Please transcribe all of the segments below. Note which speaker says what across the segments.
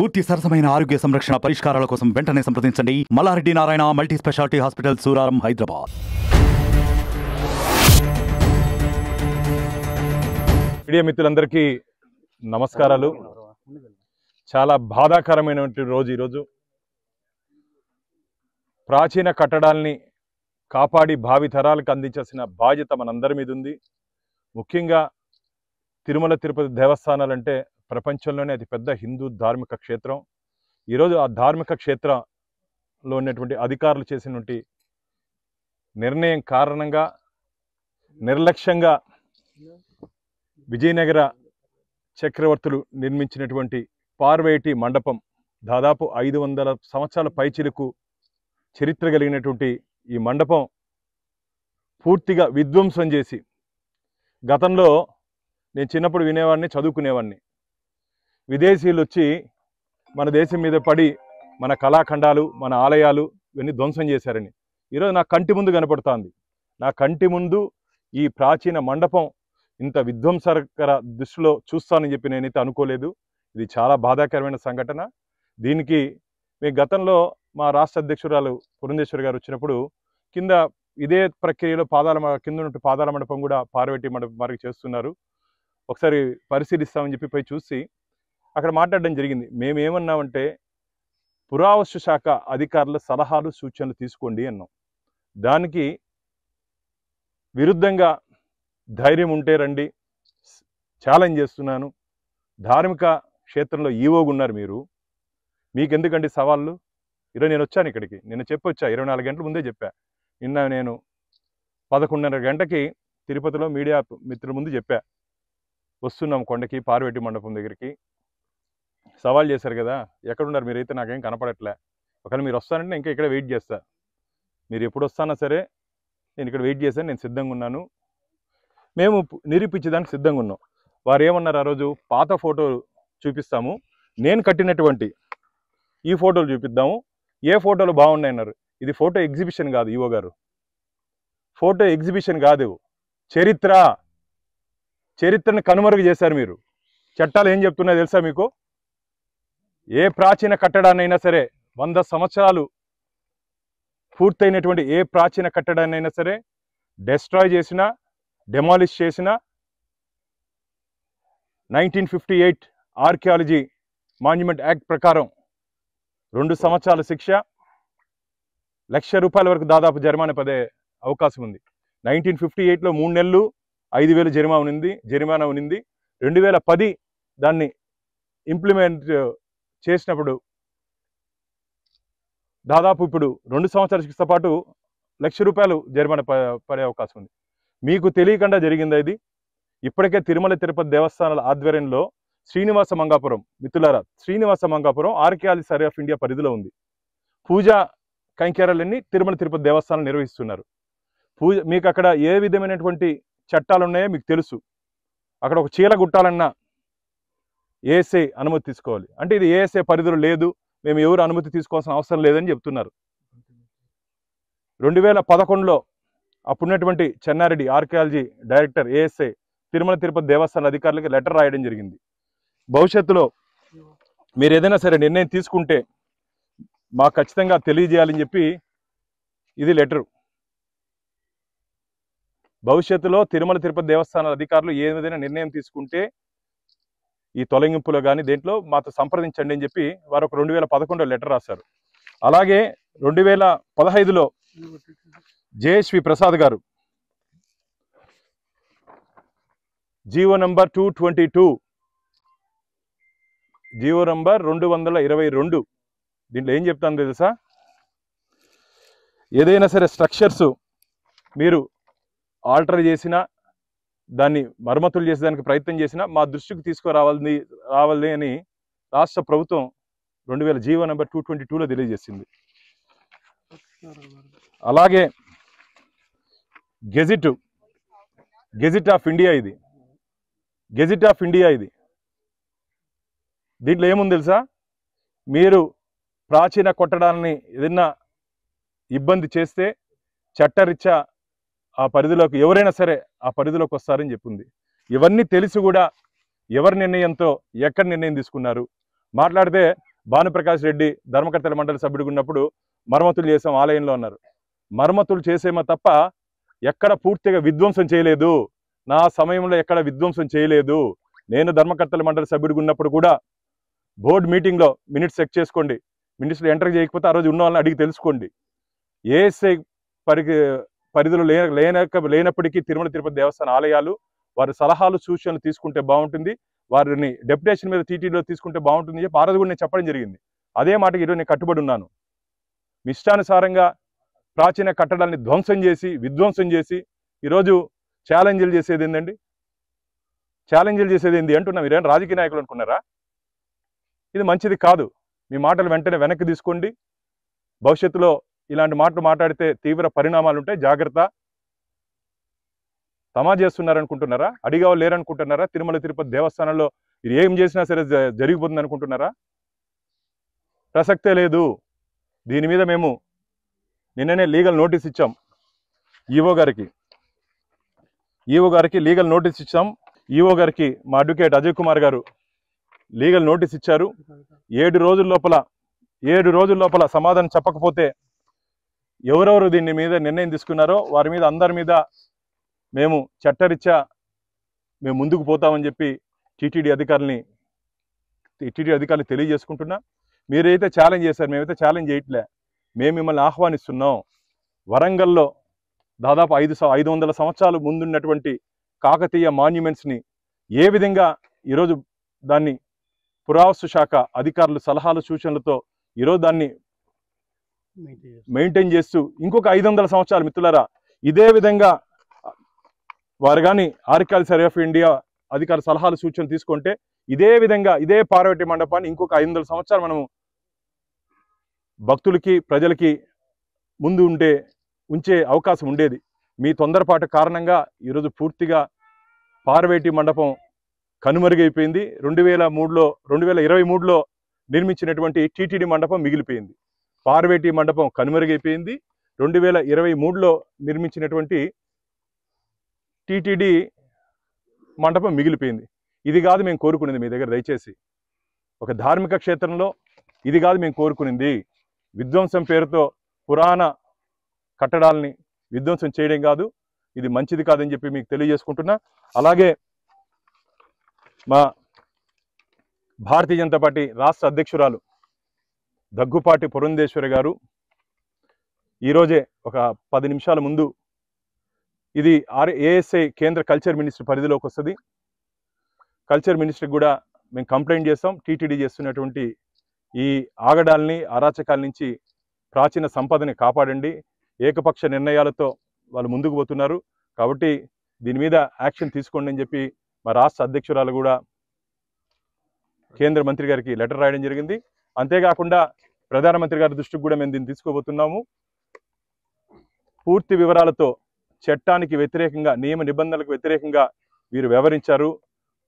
Speaker 1: పూర్తి సరసమైన ఆరోగ్య సంరక్షణ పరిష్కారాల కోసం వెంటనే సంప్రదించండి Mallareddy Narayana multi specialty hospital Suraram Hyderabad media మిత్రులందరికీ నమస్కారాలు చాలా బాధాకరమైనటువంటి రోజు ఈరోజు ప్రాచీన కట్టడాల్ని కాపాడి భావి తరాలకు అందించాల్సిన బాధ్యత మనందరి మీద ఉంది ముఖ్యంగా తిరుమల తిరుపతి దేవస్థానాలంటే ప్రపంచంలోనే అతిపెద్ద హిందూ ధార్మిక క్షేత్రం ఈరోజు ఆ ధార్మిక క్షేత్రంలో ఉన్నటువంటి అధికారులు చేసినటువంటి నిర్ణయం కారణంగా నిర్లక్ష్యంగా విజయనగర చక్రవర్తులు నిర్మించినటువంటి పార్వేటి మండపం దాదాపు ఐదు వందల సంవత్సరాల పైచిలకు చరిత్ర కలిగినటువంటి ఈ మండపం పూర్తిగా విధ్వంసం చేసి గతంలో నేను చిన్నప్పుడు వినేవాడిని చదువుకునేవాడిని విదేశీయులు వచ్చి మన దేశం మీద పడి మన కళాఖండాలు మన ఆలయాలు ఇవన్నీ ధ్వంసం చేశారని ఈరోజు నా కంటి ముందు కనపడుతోంది నా కంటి ముందు ఈ ప్రాచీన మండపం ఇంత విధ్వంసకర దృష్టిలో చూస్తానని చెప్పి నేనైతే అనుకోలేదు ఇది చాలా బాధాకరమైన సంఘటన దీనికి మీ గతంలో మా రాష్ట్ర అధ్యక్షురాలు పురంధేశ్వరి గారు వచ్చినప్పుడు కింద ఇదే ప్రక్రియలో పాదాల కింద ఉన్నట్టు పాదాల మండపం కూడా పార్వతి మండపం వారికి చేస్తున్నారు ఒకసారి పరిశీలిస్తామని చెప్పి పోయి చూసి అక్కడ మాట్లాడడం జరిగింది మేమేమన్నామంటే పురావస్తు శాఖ అధికారుల సలహాలు సూచనలు తీసుకోండి అన్నాం దానికి విరుద్ధంగా ధైర్యం ఉంటే రండి ఛాలెంజ్ చేస్తున్నాను ధార్మిక క్షేత్రంలో ఈవోగున్నారు మీరు మీకు ఎందుకండి సవాళ్ళు ఈరోజు నేను వచ్చాను ఇక్కడికి నిన్న చెప్పొచ్చా ఇరవై నాలుగు గంటల ముందే చెప్పా నిన్న నేను పదకొండున్నర గంటకి తిరుపతిలో మీడియా మిత్రుల ముందు చెప్పా వస్తున్నాం కొండకి పార్వతి మండపం దగ్గరికి సవాల్ చేశారు కదా ఎక్కడున్నారు మీరైతే నాకేం కనపడట్లే ఒకవేళ మీరు వస్తానంటే ఇంకా ఇక్కడ వెయిట్ చేస్తా మీరు ఎప్పుడు వస్తానా సరే నేను ఇక్కడ వెయిట్ చేశాను నేను సిద్ధంగా ఉన్నాను మేము నిరూపించేదానికి సిద్ధంగా ఉన్నాం వారు ఏమన్నారు ఆ రోజు పాత ఫోటో చూపిస్తాము నేను కట్టినటువంటి ఈ ఫోటోలు చూపిద్దాము ఏ ఫోటోలు బాగున్నాయన్నారు ఇది ఫోటో ఎగ్జిబిషన్ కాదు ఈవో గారు ఫోటో ఎగ్జిబిషన్ కాదు చరిత్ర చరిత్రను కనుమరుగు చేశారు మీరు చట్టాలు ఏం చెప్తున్నాయో తెలుసా మీకు ఏ ప్రాచీన కట్టడాన్నైనా సరే వంద సంవత్సరాలు పూర్తయినటువంటి ఏ ప్రాచీన కట్టడాన్నైనా సరే డెస్ట్రాయ్ చేసిన డెమాలిష్ చేసిన nineteen fifty eight archaeology monument act ప్రకారం రెండు సంవత్సరాల శిక్ష లక్ష రూపాయల వరకు దాదాపు జరిమానా పదే అవకాశం ఉంది నైన్టీన్ ఫిఫ్టీ ఎయిట్లో మూడు నెలలు ఐదు వేలు జరిమానా ఉంది జరిమానా ఉంది రెండు వేల పది దాన్ని ఇంప్లిమెంట్ చేసినప్పుడు దాదాపు ఇప్పుడు రెండు సంవత్సరాల శిక్ష పాటు లక్ష రూపాయలు జరిమానా పడే అవకాశం ఉంది మీకు తెలియకుండా జరిగింది ఇది ఇప్పటికే తిరుమల తిరుపతి దేవస్థానాల ఆధ్వర్యంలో శ్రీనివాస మంగాపురం మిథులారా Srinivasa Mangapuram archaeology survey of India పరిధిలో ఉంది పూజా కంకేరాలన్నీ తిరుమల తిరుపతి దేవస్థానం నిర్వహిస్తున్నారు పూజ మీకు అక్కడ ఏ విధమైనటువంటి చట్టాలు ఉన్నాయో మీకు తెలుసు అక్కడ ఒక చీల గుట్టాలన్నా ఏఎస్ఐ అనుమతి తీసుకోవాలి అంటే ఇది ఏఎస్ఐ పరిధిలో లేదు మేము ఎవరు అనుమతి తీసుకోవాల్సిన అవసరం లేదని చెప్తున్నారు రెండు వేల పదకొండులో అప్పుడున్నటువంటి Chennareddy archaeology director ASI Tirumala Tirupati దేవస్థాన అధికారులకి లెటర్ రాయడం జరిగింది భవిష్యత్తులో మీరు ఏదైనా సరే నిర్ణయం తీసుకుంటే మాకు ఖచ్చితంగా తెలియజేయాలని చెప్పి ఇది లెటరు భవిష్యత్తులో తిరుమల తిరుపతి దేవస్థానాల అధికారులు ఏదైనా నిర్ణయం తీసుకుంటే ఈ తొలగింపులో కానీ దేంట్లో మాతో సంప్రదించండి అని చెప్పి వారు ఒక రెండు వేల పదకొండు లెటర్ రాశారు అలాగే రెండు వేల పదహైదులో జేఎస్వి ప్రసాద్ గారు GO number two twenty two GO number రెండు వందల ఇరవై రెండు దీంట్లో ఏం చెప్తాను తెలుసా ఏదైనా సరే స్ట్రక్చర్స్ మీరు ఆల్టర్ చేసినా దాన్ని మరమ్మతులు చేసేదానికి ప్రయత్నం చేసినా మా దృష్టికి తీసుకురావాలని రావాలి అని రాష్ట్ర ప్రభుత్వం రెండు వేల జీవో నెంబర్ టూ ట్వంటీ టూలో తెలియజేసింది అలాగే గెజిట్ గెజిట్ ఆఫ్ ఇండియా ఇది గెజిట్ ఆఫ్ ఇండియా ఇది దీంట్లో ఏముంది తెలుసా మీరు ప్రాచీన కొట్టడాన్ని ఏదైనా ఇబ్బంది చేస్తే చట్టరిచ్చా ఆ పరిధిలోకి ఎవరైనా సరే ఆ పరిధిలోకి వస్తారని చెప్పింది ఇవన్నీ తెలిసి కూడా ఎవరి నిర్ణయంతో ఎక్కడ నిర్ణయం తీసుకున్నారు మాట్లాడితే భానుప్రకాష్ రెడ్డి ధర్మకర్తల మండలి సభ్యుడిగా ఉన్నప్పుడు మరమ్మతులు చేసాం ఆలయంలో ఉన్నారు మరమ్మతులు చేసేమో తప్ప ఎక్కడ పూర్తిగా విధ్వంసం చేయలేదు నా సమయంలో ఎక్కడ విధ్వంసం చేయలేదు నేను ధర్మకర్తల మండలి సభ్యుడిగా ఉన్నప్పుడు కూడా బోర్డు మీటింగ్లో మినిట్స్ చెక్ చేసుకోండి మినిట్స్లో ఎంటర్ చేయకపోతే ఆ రోజు ఉన్న వాళ్ళని అడిగి తెలుసుకోండి ఏఎస్ఐ పరి పరిధిలో లేనక లేనప్పటికీ తిరుమల తిరుపతి దేవస్థాన ఆలయాలు వారి సలహాలు సూచనలు తీసుకుంటే బాగుంటుంది వారిని డెప్యుటేషన్ మీద టీటీడీలో తీసుకుంటే బాగుంటుంది చెప్పి ఆరోజు కూడా నేను చెప్పడం జరిగింది అదే మాటకి ఈరోజు నేను కట్టుబడి ఉన్నాను మీ ఇష్టానుసారంగా ప్రాచీన కట్టడాన్ని ధ్వంసం చేసి విధ్వంసం చేసి ఈరోజు ఛాలెంజ్లు చేసేది ఏంటండి ఛాలెంజ్లు చేసేది ఏంది అంటున్నా మీరేం రాజకీయ నాయకులు అనుకున్నారా ఇది మంచిది కాదు మీ మాటలు వెంటనే వెనక్కి తీసుకోండి భవిష్యత్తులో ఇలాంటి మాటలు మాట్లాడితే తీవ్ర పరిణామాలు జాగ్రత్త తమా చేస్తున్నారనుకుంటున్నారా అడిగావు లేరనుకుంటున్నారా తిరుమల తిరుపతి దేవస్థానంలో ఇది ఏం చేసినా సరే జరిగిపోతుంది అనుకుంటున్నారా ప్రసక్తే లేదు దీని మీద మేము నిన్ననే లీగల్ నోటీస్ ఇచ్చాం ఈవో గారికి ఈవో గారికి లీగల్ నోటీస్ ఇచ్చాం ఈవో గారికి మా అడ్వకేట్ అజయ్ కుమార్ గారు లీగల్ నోటీస్ ఇచ్చారు ఏడు రోజుల లోపల ఏడు రోజుల లోపల సమాధానం చెప్పకపోతే ఎవరెవరు దీని మీద నిర్ణయం తీసుకున్నారో వారి మీద అందరి మీద మేము చట్టరీత్యా మేము ముందుకు పోతామని చెప్పి టీటీడీ అధికారులని టీటీడీ అధికారులు తెలియజేసుకుంటున్నా మీరైతే ఛాలెంజ్ చేశారు మేమైతే ఛాలెంజ్ చేయట్లే మేము మిమ్మల్ని ఆహ్వానిస్తున్నాం వరంగల్లో దాదాపు ఐదు ఐదు వందల సంవత్సరాలు ముందున్నటువంటి కాకతీయ మాన్యుమెంట్స్ని ఏ విధంగా ఈరోజు దాన్ని పురావస్తు శాఖ అధికారులు సలహాలు సూచనలతో ఈరోజు దాన్ని మెయింటైన్ చేస్తూ ఇంకొక ఐదు వందల సంవత్సరాలు మిత్రులరా ఇదే విధంగా వారు కానీ ఆర్కాల్ సర్వే ఆఫ్ ఇండియా అధికార సలహాలు సూచనలు తీసుకుంటే ఇదే విధంగా ఇదే పార్వతి మండపాన్ని ఇంకొక ఐదు వందల సంవత్సరాలు మనము భక్తులకి ప్రజలకి ముందు ఉండే ఉంచే అవకాశం ఉండేది మీ తొందరపాటు కారణంగా ఈరోజు పూర్తిగా పార్వేటి మండపం కనుమరుగైపోయింది రెండు వేల మూడులో రెండు వేల ఇరవై మూడులో నిర్మించినటువంటి టీటీడీ మండపం మిగిలిపోయింది పార్వేటి మండపం కనుమరుగైపోయింది రెండు వేల ఇరవై మూడులో నిర్మించినటువంటి టీటీడీ మండపం మిగిలిపోయింది ఇది కాదు మేము కోరుకునేది మీ దగ్గర దయచేసి ఒక ధార్మిక క్షేత్రంలో ఇది కాదు మేము కోరుకునేది విధ్వంసం పేరుతో పురాణ కట్టడాలని విధ్వంసం చేయడం కాదు ఇది మంచిది కాదని చెప్పి మీకు తెలియజేసుకుంటున్నా అలాగే మా భారతీయ జనతా పార్టీ రాష్ట్ర అధ్యక్షురాలు దగ్గుపాటి పురంధేశ్వరి గారు ఈరోజే ఒక పది నిమిషాల ముందు ఇది ఆర్ ఏఎస్ఐ కేంద్ర కల్చర్ మినిస్టర్ పరిధిలోకి వస్తుంది కల్చర్ మినిస్టర్కి కూడా మేము కంప్లైంట్ చేస్తాం టీటీడీ చేస్తున్నటువంటి ఈ ఆగడాల్ని అరాచకాల నుంచి ప్రాచీన సంపదని కాపాడండి ఏకపక్ష నిర్ణయాలతో వాళ్ళు ముందుకు పోతున్నారు కాబట్టి దీని మీద యాక్షన్ తీసుకోండి అని చెప్పి మా రాష్ట్ర అధ్యక్షురాలు కూడా కేంద్ర మంత్రి గారికి లెటర్ రాయడం జరిగింది అంతేకాకుండా ప్రధానమంత్రి గారి దృష్టికి కూడా మేము దీన్ని తీసుకోబోతున్నాము పూర్తి వివరాలతో చట్టానికి వ్యతిరేకంగా నియమ నిబంధనలకు వ్యతిరేకంగా వీరు వ్యవహరించారు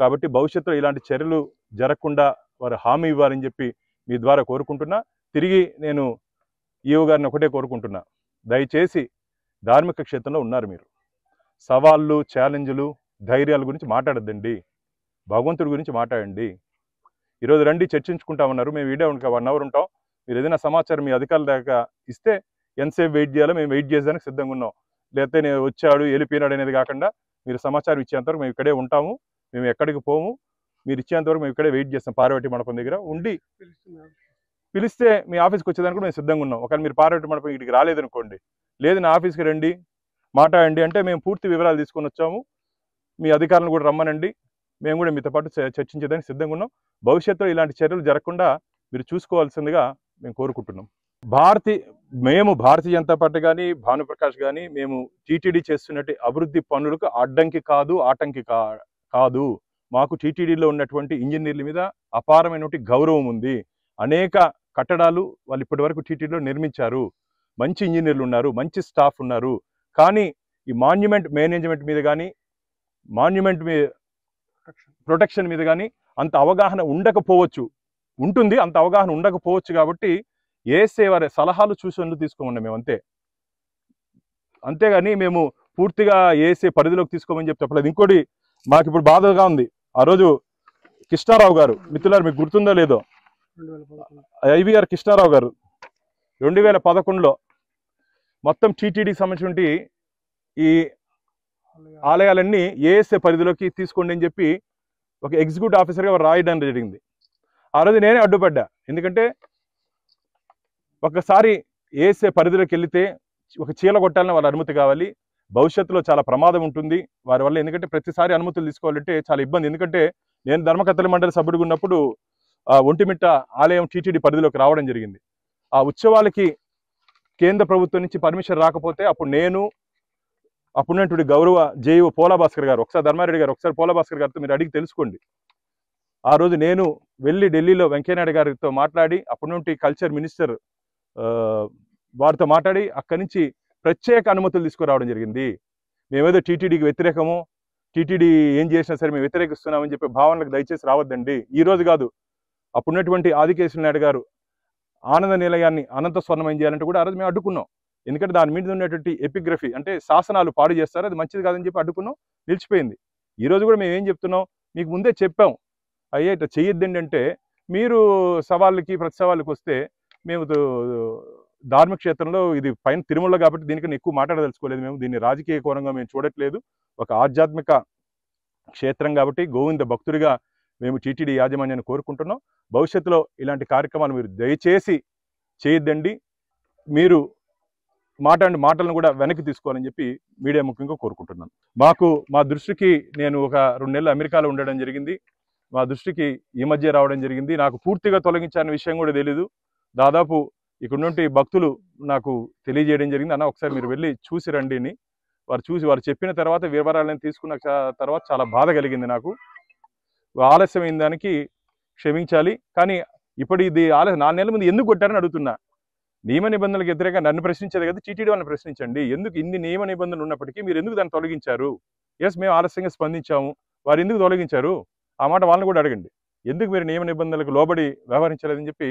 Speaker 1: కాబట్టి భవిష్యత్తులో ఇలాంటి చర్యలు జరగకుండా వారు హామీ ఇవ్వాలని చెప్పి మీ ద్వారా కోరుకుంటున్నా తిరిగి నేను ఈఓ గారిని ఒకటే కోరుకుంటున్నా దయచేసి ధార్మిక క్షేత్రంలో ఉన్నారు మీరు సవాళ్ళు ఛాలెంజ్లు ధైర్యాల గురించి మాట్లాడద్దండి భగవంతుడి గురించి మాట్లాడండి ఈరోజు రండి చర్చించుకుంటామన్నారు మేము వీడే ఉంటాం వన్ అవర్ ఉంటాం మీరు ఏదైనా సమాచారం మీ అధికారుల దాకా ఇస్తే ఎంతసేపు వెయిట్ చేయాలో మేము వెయిట్ చేసేదానికి సిద్ధంగా ఉన్నాం లేకపోతే నేను వచ్చాడు వెళ్ళిపోయినాడు అనేది కాకుండా మీరు సమాచారం ఇచ్చేంతవరకు మేము ఇక్కడే ఉంటాము మేము ఎక్కడికి పోము మీరు ఇచ్చేంతవరకు మేము ఇక్కడే వెయిట్ చేస్తాం పార్వతి మండపం దగ్గర ఉండి పిలిస్తే మీ ఆఫీస్కి వచ్చేదానికి మేము సిద్ధంగా ఉన్నాం ఒకవేళ మీరు పార్వతి మండపం ఇక్కడికి రాలేదనుకోండి లేదు నా ఆఫీస్కి రండి మాట్లాడండి అంటే మేము పూర్తి వివరాలు తీసుకొని వచ్చాము మీ అధికారులను కూడా రమ్మనండి మేము కూడా మీతో పాటు చర్చించేదానికి సిద్ధంగా ఉన్నాం భవిష్యత్తులో ఇలాంటి చర్యలు జరగకుండా మీరు చూసుకోవాల్సిందిగా మేము కోరుకుంటున్నాం భారతి మేము భారతీయ జనతా పార్టీ కానీ భానుప్రకాష్ కానీ మేము టీటీడీ చేస్తున్నట్టు అభివృద్ధి పనులకు అడ్డంకి కాదు ఆటంకి కాదు మాకు టీటీడీలో ఉన్నటువంటి ఇంజనీర్ల మీద అపారమైనటువంటి గౌరవం ఉంది అనేక కట్టడాలు వాళ్ళు ఇప్పటి వరకు టీటీడీలో నిర్మించారు మంచి ఇంజనీర్లు ఉన్నారు మంచి స్టాఫ్ ఉన్నారు కానీ ఈ మాన్యుమెంట్ మేనేజ్మెంట్ మీద కానీ మాన్యుమెంట్ మీద ప్రొటెక్షన్ మీద కానీ అంత అవగాహన ఉండకపోవచ్చు ఉంటుంది అంత అవగాహన ఉండకపోవచ్చు కాబట్టి ఏసే వారి సలహాలు సూచనలు తీసుకోమండి మేము అంతే అంతేగాని మేము పూర్తిగా ఏసే పరిధిలోకి తీసుకోమని చెప్పి చెప్పలేదు ఇంకోటి మాకు ఇప్పుడు బాధగా ఉంది ఆ రోజు కృష్ణారావు గారు మిత్రులారు మీకు గుర్తుందో లేదో ఐవీఆర్ కృష్ణారావు గారు రెండు వేల పదకొండులో మొత్తం టీటీడీకి సంబంధించిన ఈ ఆలయాలన్నీ ఏఎస్ఏ పరిధిలోకి తీసుకోండి అని చెప్పి ఒక ఎగ్జిక్యూటివ్ ఆఫీసర్గా రాయడం జరిగింది ఆ రోజు నేనే అడ్డుపడ్డా ఎందుకంటే ఒకసారి ఏఎస్ఏ పరిధిలోకి వెళితే ఒక చీల కొట్టాలని వాళ్ళ అనుమతి కావాలి భవిష్యత్తులో చాలా ప్రమాదం ఉంటుంది వారి వల్ల ఎందుకంటే ప్రతిసారి అనుమతులు తీసుకోవాలంటే చాలా ఇబ్బంది ఎందుకంటే నేను ధర్మకథల మండలి సభ్యుడిగా ఉన్నప్పుడు ఒంటిమిట్ట ఆలయం టీటీడీ పరిధిలోకి రావడం జరిగింది ఆ ఉత్సవాలకి కేంద్ర ప్రభుత్వం నుంచి పర్మిషన్ రాకపోతే అప్పుడు నేను అప్పుడున్నటువంటి గౌరవ జేఈఓ పోలా భాస్కర్ గారు ఒకసారి ధర్మారెడ్డి గారు ఒకసారి పోలా భాస్కర్ గారితో మీరు అడిగి తెలుసుకోండి ఆ రోజు నేను వెళ్ళి ఢిల్లీలో వెంకయ్యనాయుడు గారితో మాట్లాడి అప్పటి నుండి కల్చర్ మినిస్టర్ వారితో మాట్లాడి అక్కడి నుంచి ప్రత్యేక అనుమతులు తీసుకురావడం జరిగింది మేమేదో టీటీడీకి వ్యతిరేకము టీటీడీ ఏం చేసినా సరే మేము వ్యతిరేకిస్తున్నామని చెప్పి భావనలకు దయచేసి రావద్దండి ఈ రోజు కాదు అప్పుడున్నటువంటి ఆదికేశ్వర నాయుడు గారు ఆనంద నిలయాన్ని అనంత స్వర్ణమయం చేయాలంటే కూడా ఆ రోజు మేము అడ్డుకున్నాం ఎందుకంటే దాని మీద ఉండేటువంటి ఎపిగ్రఫీ అంటే శాసనాలు పాడు చేస్తారు అది మంచిది కాదని చెప్పి అడ్డుకున్నాం నిలిచిపోయింది ఈరోజు కూడా మేము ఏం చెప్తున్నాం మీకు ముందే చెప్పాం అయ్యే ఇట్లా చేయొద్దండి అంటే మీరు సవాళ్ళకి ప్రతి సవాళ్ళకి వస్తే మేము ధార్మిక క్షేత్రంలో ఇది పైన తిరుమల కాబట్టి దీనికన్నా ఎక్కువ మాట్లాడదలుచుకోలేదు మేము దీన్ని రాజకీయ కోణంగా మేము చూడట్లేదు ఒక ఆధ్యాత్మిక క్షేత్రం కాబట్టి గోవింద భక్తుడిగా మేము టీటీడీ యాజమాన్యాన్ని కోరుకుంటున్నాం భవిష్యత్తులో ఇలాంటి కార్యక్రమాలు మీరు దయచేసి చేయొద్దండి మీరు మాట అండ్ మాటలను కూడా వెనక్కి తీసుకోవాలని చెప్పి మీడియా ముఖ్యంగా కోరుకుంటున్నాను మాకు మా దృష్టికి నేను ఒక రెండు నెలలు అమెరికాలో ఉండడం జరిగింది మా దృష్టికి ఈ మధ్య రావడం జరిగింది నాకు పూర్తిగా తొలగించాలని విషయం కూడా తెలీదు దాదాపు నుండి భక్తులు నాకు తెలియజేయడం జరిగింది అన్న ఒకసారి మీరు వెళ్ళి చూసి రండిని వారు చూసి వారు చెప్పిన తర్వాత వివరాలను తీసుకున్న తర్వాత చాలా బాధ కలిగింది నాకు ఆలస్యమైన దానికి క్షమించాలి కానీ ఇప్పుడు ఇది ఆలస్యం నాలుగు నెలల ముందు ఎందుకు కొట్టారని అడుగుతున్నా నియమ నిబంధనలకు వ్యతిరేకంగా నన్ను ప్రశ్నించేది కదా టీటీడీ వాళ్ళని ప్రశ్నించండి ఎందుకు ఇన్ని నియమ నిబంధనలు ఉన్నప్పటికీ మీరు ఎందుకు దాన్ని తొలగించారు ఎస్ మేము ఆలస్యంగా స్పందించాము వారు ఎందుకు తొలగించారు ఆ మాట వాళ్ళని కూడా అడగండి ఎందుకు మీరు నియమ నిబంధనలకు లోబడి వ్యవహరించలేదని చెప్పి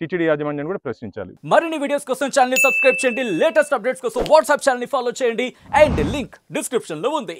Speaker 1: టీటీడీ యాజమాన్యాన్ని కూడా ప్రశ్నించాలి మరిన్ని వీడియోస్ కోసం ఛానల్ సబ్స్క్రైబ్ చేయండి లేటెస్ట్ అప్డేట్స్ కోసం వాట్సాప్ ఛానల్ ఫాలో చేయండి అండ్ లింక్ డిస్క్రిప్షన్ లో ఉంది